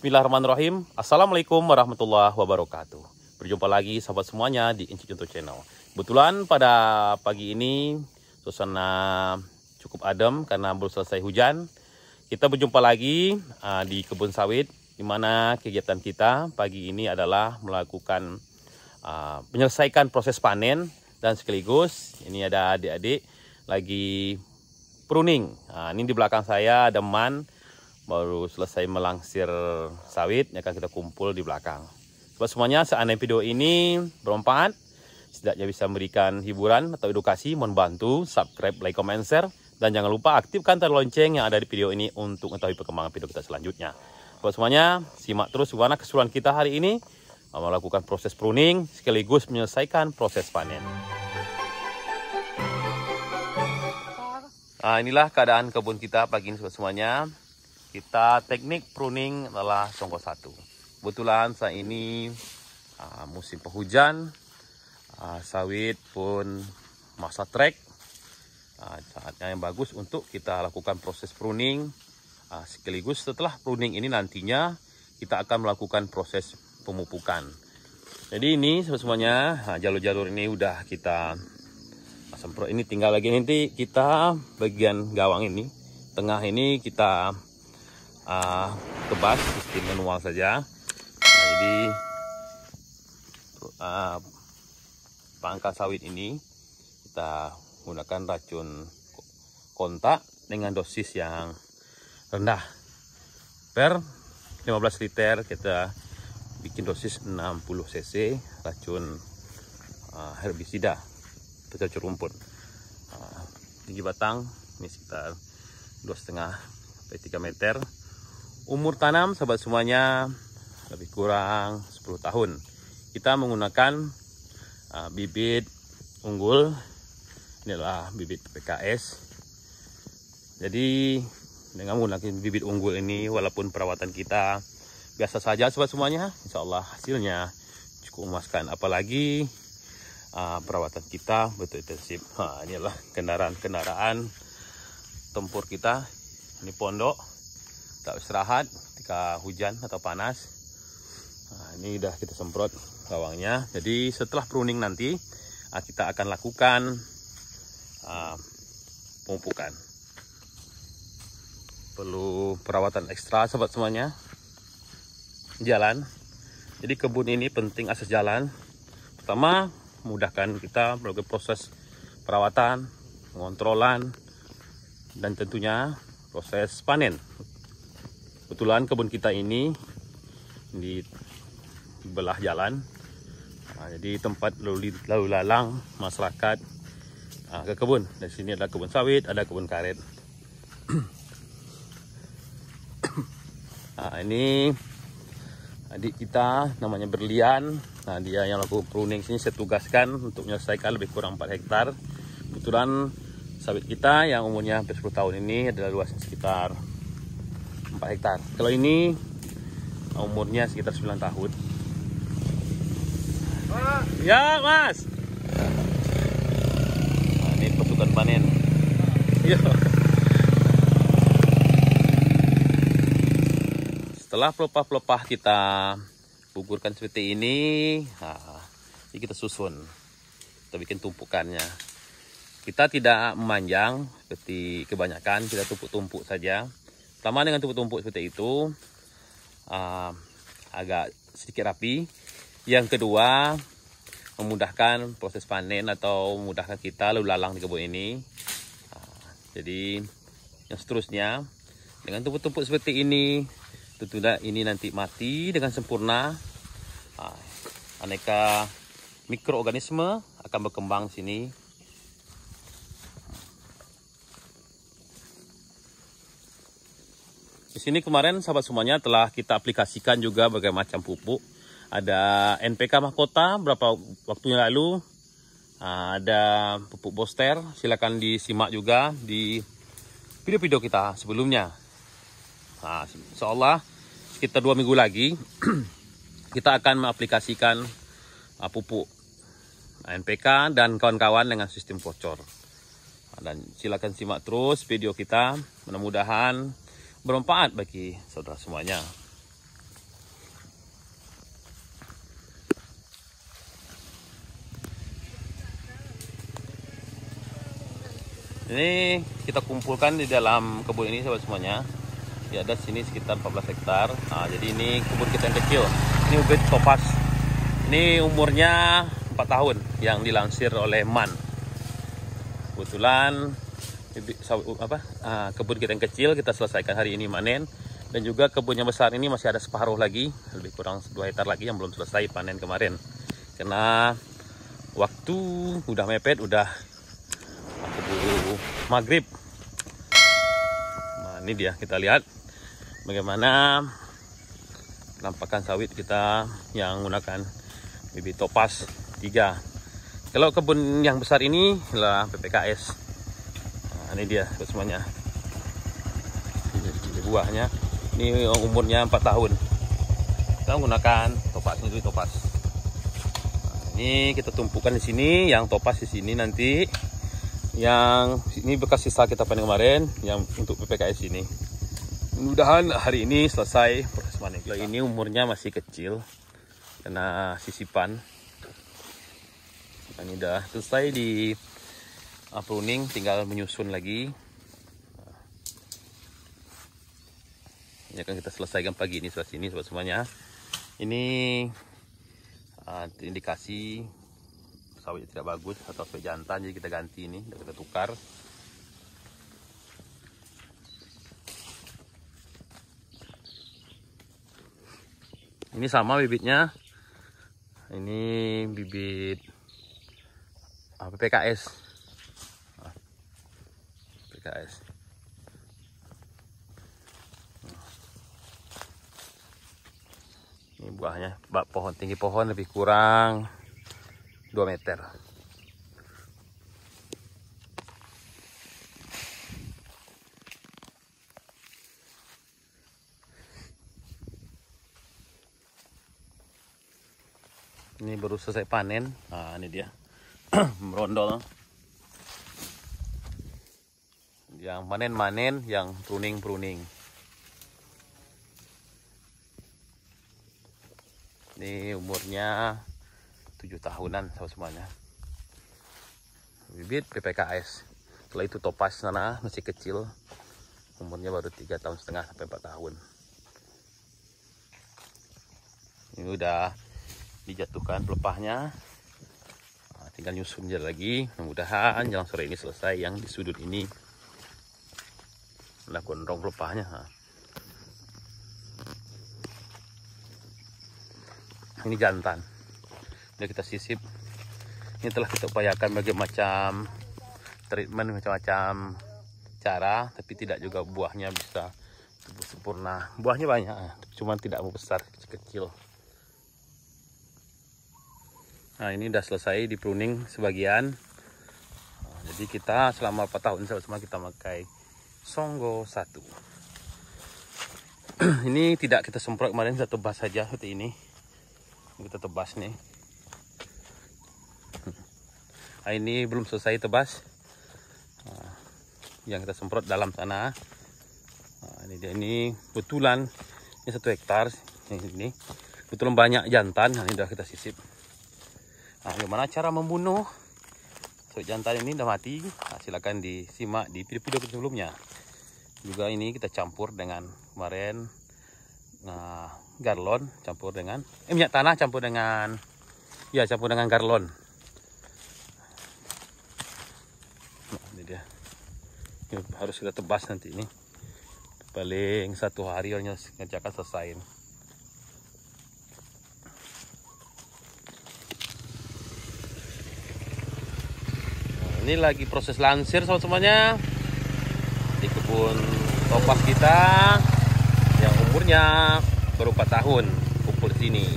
Bismillahirrahmanirrahim. Assalamualaikum warahmatullahi wabarakatuh. Berjumpa lagi sahabat semuanya di Inci Contoh Channel. Kebetulan pada pagi ini suasana cukup adem karena baru selesai hujan. Kita berjumpa lagi uh, di kebun sawit di mana kegiatan kita pagi ini adalah melakukan uh, menyelesaikan proses panen dan sekaligus ini ada adik-adik lagi pruning. Nah, ini di belakang saya ada man baru selesai melangsir sawit ya kan kita kumpul di belakang sobat semuanya seandainya video ini bermanfaat setidaknya bisa memberikan hiburan atau edukasi mohon bantu subscribe like comment share dan jangan lupa aktifkan tanda lonceng yang ada di video ini untuk mengetahui perkembangan video kita selanjutnya Buat semuanya simak terus warna keseluruhan kita hari ini melakukan proses pruning sekaligus menyelesaikan proses panen. Nah, inilah keadaan kebun kita pagi ini semuanya kita teknik pruning adalah songkok satu kebetulan saat ini uh, musim penghujan uh, sawit pun masa trek uh, saatnya yang bagus untuk kita lakukan proses pruning uh, sekaligus setelah pruning ini nantinya kita akan melakukan proses pemupukan jadi ini semuanya jalur-jalur ini udah kita semprot ini tinggal lagi nanti kita bagian gawang ini tengah ini kita uh, ah, kebas sistem manual saja nah, jadi uh, pangkal sawit ini kita gunakan racun kontak dengan dosis yang rendah per 15 liter kita bikin dosis 60 cc racun uh, herbisida pencacar rumput uh, tinggi batang ini sekitar dua setengah sampai 3 meter Umur tanam sahabat semuanya lebih kurang 10 tahun. Kita menggunakan uh, bibit unggul. Inilah bibit PKS. Jadi dengan menggunakan bibit unggul ini walaupun perawatan kita biasa saja sahabat semuanya, insya Allah hasilnya cukup memuaskan. Apalagi uh, perawatan kita betul intensif. Nah, inilah kendaraan-kendaraan tempur kita. Ini pondok tak istirahat ketika hujan atau panas nah, ini udah kita semprot bawangnya jadi setelah pruning nanti ah, kita akan lakukan uh, pemupukan perlu perawatan ekstra sobat semuanya jalan jadi kebun ini penting akses jalan pertama mudahkan kita melakukan proses perawatan pengontrolan dan tentunya proses panen kebetulan kebun kita ini di, belah jalan nah, jadi tempat lalu, lalu lalang masyarakat nah, ke kebun di sini ada kebun sawit ada kebun karet nah, ini adik kita namanya Berlian nah dia yang lakukan pruning sini saya tugaskan untuk menyelesaikan lebih kurang 4 hektar kebetulan sawit kita yang umurnya hampir 10 tahun ini adalah luasnya sekitar 4 hektar. Kalau ini umurnya sekitar 9 tahun. Mas. Ya, Mas. Nah, ini pasukan panen. Iya. Setelah pelepah-pelepah kita gugurkan seperti ini, nah, ini kita susun. Kita bikin tumpukannya. Kita tidak memanjang seperti kebanyakan, kita tumpuk-tumpuk saja. Taman dengan tumpuk-tumpuk seperti itu uh, agak sedikit rapi. Yang kedua, memudahkan proses panen atau memudahkan kita lalu lalang di kebun ini. Uh, jadi yang seterusnya dengan tumpuk-tumpuk seperti ini, tentulah ini nanti mati dengan sempurna. Uh, aneka mikroorganisme akan berkembang sini Di sini kemarin sahabat semuanya telah kita aplikasikan juga berbagai macam pupuk. Ada NPK mahkota berapa waktunya lalu. Ah, ada pupuk boster, silakan disimak juga di video-video kita sebelumnya. Ah, nah, seolah dua minggu lagi kita akan mengaplikasikan ah, pupuk NPK dan kawan-kawan dengan sistem voucher. Dan silakan simak terus video kita. Mudah-mudahan bermanfaat bagi saudara semuanya. Ini kita kumpulkan di dalam kebun ini saudara semuanya. Ya ada sini sekitar 14 hektar. Nah, jadi ini kebun kita yang kecil. Ini ubid topas. Ini umurnya 4 tahun yang dilansir oleh MAN. Kebetulan apa ah, kebun kita yang kecil kita selesaikan hari ini manen dan juga kebun yang besar ini masih ada separuh lagi lebih kurang 2 hektar lagi yang belum selesai panen kemarin karena waktu udah mepet udah keburu maghrib nah ini dia kita lihat bagaimana penampakan sawit kita yang menggunakan bibit topas 3 kalau kebun yang besar ini lah PPKS Nah, ini dia semuanya buahnya ini umurnya 4 tahun kita menggunakan topas ini topas nah, ini kita tumpukan di sini yang topas di sini nanti yang ini bekas sisa kita panen kemarin yang untuk PPKS ini mudah-mudahan hari ini selesai proses panen kita. ini umurnya masih kecil karena sisipan nah, ini udah selesai di Ah, pruning tinggal menyusun lagi ini akan kita selesaikan pagi ini sebelah sini sobat semuanya ini uh, indikasi sawitnya tidak bagus atau sawit jantan jadi kita ganti ini kita tukar ini sama bibitnya ini bibit ah, PPKS guys. ini buahnya pohon tinggi pohon lebih kurang 2 meter ini baru selesai panen nah ini dia merondol yang manen-manen, yang pruning-pruning. Ini umurnya 7 tahunan sama semuanya. Bibit PPKS. Setelah itu topas sana masih kecil. Umurnya baru 3 tahun setengah sampai 4 tahun. Ini udah dijatuhkan pelepahnya. Nah, tinggal nyusun aja lagi. Mudah-mudahan jalan sore ini selesai yang di sudut ini là cuốn rong nya ini jantan ini kita sisip ini telah kita upayakan bagi macam treatment macam-macam cara tapi tidak juga buahnya bisa tumbuh sempurna buahnya banyak cuman tidak mau besar kecil-kecil nah ini sudah selesai di pruning sebagian jadi kita selama 4 tahun selama kita pakai Songgo 1 ini tidak kita semprot kemarin kita tebas saja seperti ini kita tebas nih nah, ini belum selesai tebas nah, yang kita semprot dalam sana nah, ini dia ini betulan ini satu hektar ini, Betul betulan banyak jantan nah, ini sudah kita sisip nah, gimana cara membunuh untuk jantan ini udah mati nah, silahkan disimak di video-video sebelumnya juga ini kita campur dengan kemarin nah, garlon campur dengan eh, minyak tanah campur dengan ya campur dengan garlon nah, ini dia ini harus kita tebas nanti ini paling satu hari harusnya ngerjakan selesai ini lagi proses lansir sama semuanya di kebun topas kita yang umurnya baru tahun kumpul sini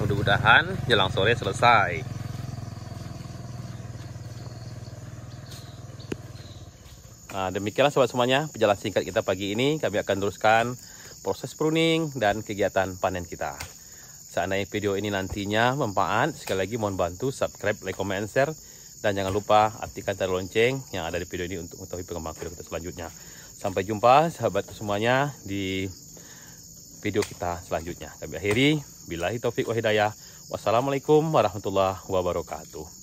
mudah-mudahan jelang sore selesai nah demikianlah sobat semuanya penjelasan singkat kita pagi ini kami akan teruskan proses pruning dan kegiatan panen kita Seandainya video ini nantinya mempaan sekali lagi mohon bantu subscribe, like, comment, share. Dan jangan lupa aktifkan tanda lonceng yang ada di video ini untuk mengetahui perkembangan video kita selanjutnya. Sampai jumpa sahabat semuanya di video kita selanjutnya. Kami akhiri, bila hitafiq wa hidayah. Wassalamualaikum warahmatullahi wabarakatuh.